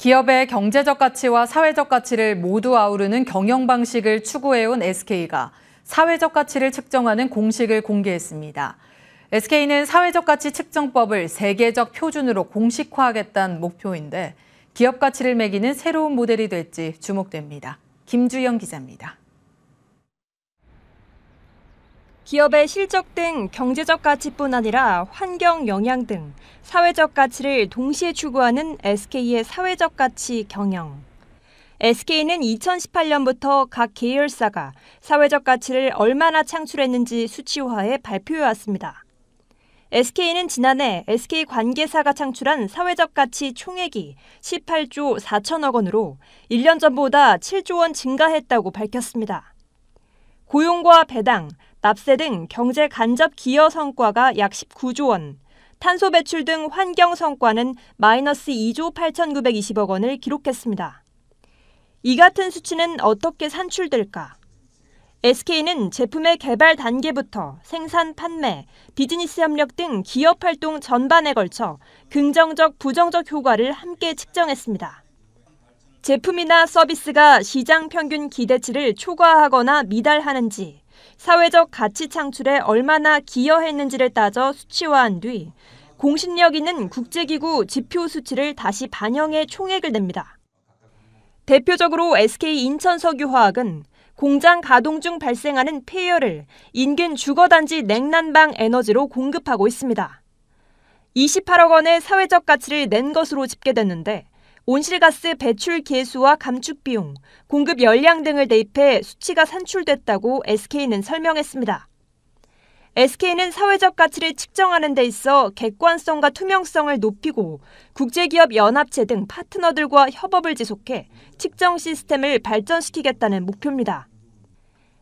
기업의 경제적 가치와 사회적 가치를 모두 아우르는 경영 방식을 추구해온 SK가 사회적 가치를 측정하는 공식을 공개했습니다. SK는 사회적 가치 측정법을 세계적 표준으로 공식화하겠다는 목표인데 기업 가치를 매기는 새로운 모델이 될지 주목됩니다. 김주영 기자입니다. 기업의 실적 등 경제적 가치뿐 아니라 환경 영향 등 사회적 가치를 동시에 추구하는 SK의 사회적 가치 경영. SK는 2018년부터 각 계열사가 사회적 가치를 얼마나 창출했는지 수치화해 발표해 왔습니다. SK는 지난해 SK 관계사가 창출한 사회적 가치 총액이 18조 4천억 원으로 1년 전보다 7조 원 증가했다고 밝혔습니다. 고용과 배당, 납세 등 경제 간접 기여 성과가 약 19조 원, 탄소 배출 등 환경 성과는 마이너스 2조 8,920억 원을 기록했습니다. 이 같은 수치는 어떻게 산출될까? SK는 제품의 개발 단계부터 생산 판매, 비즈니스 협력 등 기업 활동 전반에 걸쳐 긍정적, 부정적 효과를 함께 측정했습니다. 제품이나 서비스가 시장 평균 기대치를 초과하거나 미달하는지, 사회적 가치 창출에 얼마나 기여했는지를 따져 수치화한 뒤 공신력 있는 국제기구 지표 수치를 다시 반영해 총액을 냅니다. 대표적으로 SK 인천석유화학은 공장 가동 중 발생하는 폐열을 인근 주거단지 냉난방 에너지로 공급하고 있습니다. 28억 원의 사회적 가치를 낸 것으로 집계됐는데 온실가스 배출 개수와 감축 비용, 공급 열량 등을 대입해 수치가 산출됐다고 SK는 설명했습니다. SK는 사회적 가치를 측정하는 데 있어 객관성과 투명성을 높이고 국제기업 연합체 등 파트너들과 협업을 지속해 측정 시스템을 발전시키겠다는 목표입니다.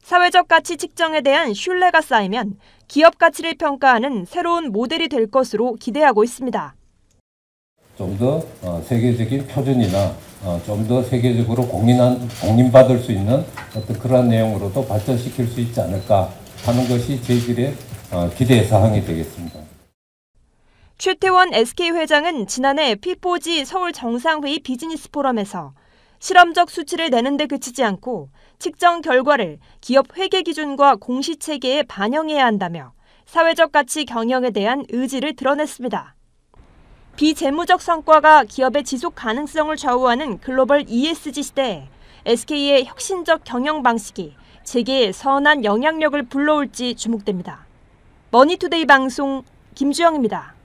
사회적 가치 측정에 대한 신뢰가 쌓이면 기업 가치를 평가하는 새로운 모델이 될 것으로 기대하고 있습니다. 좀더 어, 세계적인 표준이나 어, 좀더 세계적으로 공인한, 공인받을 수 있는 어떤 그러한 내용으로도 발전시킬 수 있지 않을까 하는 것이 저희의 어, 기대 사항이 되겠습니다. 최태원 SK 회장은 지난해 P4G 서울 정상회의 비즈니스 포럼에서 실험적 수치를 내는 데 그치지 않고 측정 결과를 기업 회계 기준과 공시 체계에 반영해야 한다며 사회적 가치 경영에 대한 의지를 드러냈습니다. 비재무적 성과가 기업의 지속 가능성을 좌우하는 글로벌 ESG 시대에 SK의 혁신적 경영 방식이 세계에 선한 영향력을 불러올지 주목됩니다. 머니투데이 방송 김주영입니다.